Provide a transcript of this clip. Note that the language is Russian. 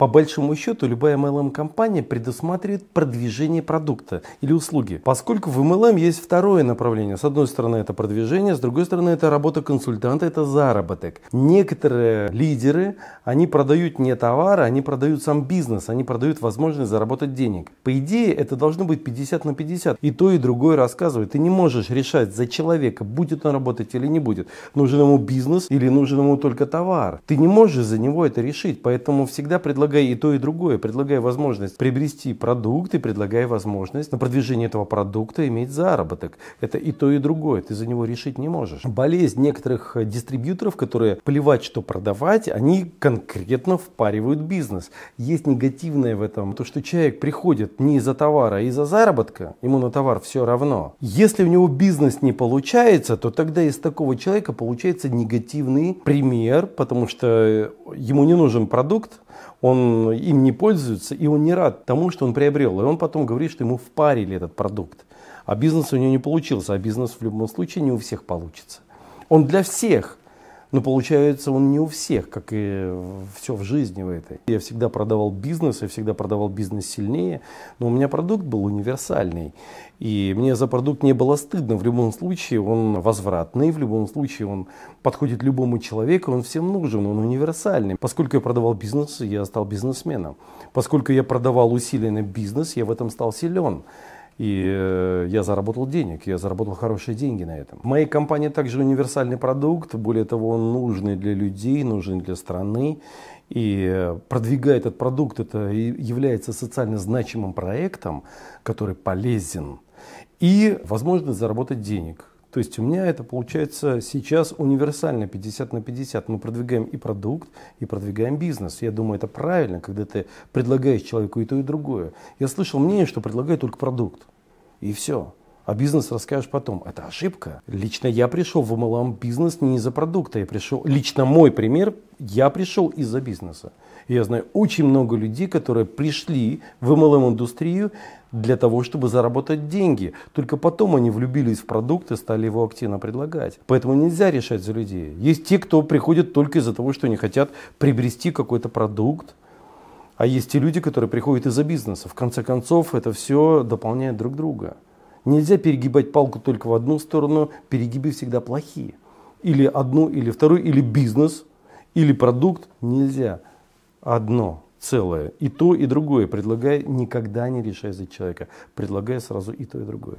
По большому счету, любая MLM-компания предусматривает продвижение продукта или услуги. Поскольку в MLM есть второе направление. С одной стороны, это продвижение, с другой стороны, это работа консультанта, это заработок. Некоторые лидеры, они продают не товары, они продают сам бизнес, они продают возможность заработать денег. По идее, это должно быть 50 на 50. И то, и другое рассказывает. Ты не можешь решать за человека, будет он работать или не будет. Нужен ему бизнес или нужен ему только товар. Ты не можешь за него это решить, поэтому всегда предлагаю предлагай и то, и другое. предлагая возможность приобрести продукт и предлагай возможность на продвижение этого продукта иметь заработок. Это и то, и другое. Ты за него решить не можешь. Болезнь некоторых э, дистрибьюторов, которые плевать, что продавать, они конкретно впаривают бизнес. Есть негативное в этом, то, что человек приходит не из-за товара, а из-за заработка, ему на товар все равно. Если у него бизнес не получается, то тогда из такого человека получается негативный пример, потому что э, ему не нужен продукт, он им не пользуется, и он не рад тому, что он приобрел. И он потом говорит, что ему впарили этот продукт. А бизнес у него не получился, а бизнес в любом случае не у всех получится. Он для всех но получается, он не у всех, как и все в жизни в этой. Я всегда продавал бизнес, я всегда продавал бизнес сильнее, но у меня продукт был универсальный. И мне за продукт не было стыдно. В любом случае он возвратный, в любом случае он подходит любому человеку, он всем нужен, он универсальный. Поскольку я продавал бизнес, я стал бизнесменом. Поскольку я продавал усиленный бизнес, я в этом стал силен. И э, я заработал денег, я заработал хорошие деньги на этом. В моей компании также универсальный продукт, более того, он нужный для людей, нужен для страны. И э, продвигая этот продукт, это является социально значимым проектом, который полезен. И возможность заработать денег. То есть у меня это получается сейчас универсально 50 на 50. Мы продвигаем и продукт, и продвигаем бизнес. Я думаю, это правильно, когда ты предлагаешь человеку и то, и другое. Я слышал мнение, что предлагают только продукт и все. А бизнес расскажешь потом. Это ошибка. Лично я пришел в MLM бизнес не из-за продукта. Я пришел, лично мой пример, я пришел из-за бизнеса. И я знаю очень много людей, которые пришли в MLM-индустрию для того, чтобы заработать деньги. Только потом они влюбились в продукт и стали его активно предлагать. Поэтому нельзя решать за людей. Есть те, кто приходит только из-за того, что они хотят приобрести какой-то продукт, а есть те люди, которые приходят из-за бизнеса. В конце концов, это все дополняет друг друга. Нельзя перегибать палку только в одну сторону, перегибы всегда плохие. Или одну, или вторую, или бизнес, или продукт. Нельзя одно целое. И то, и другое. Предлагай, никогда не решай за человека. Предлагай сразу и то, и другое.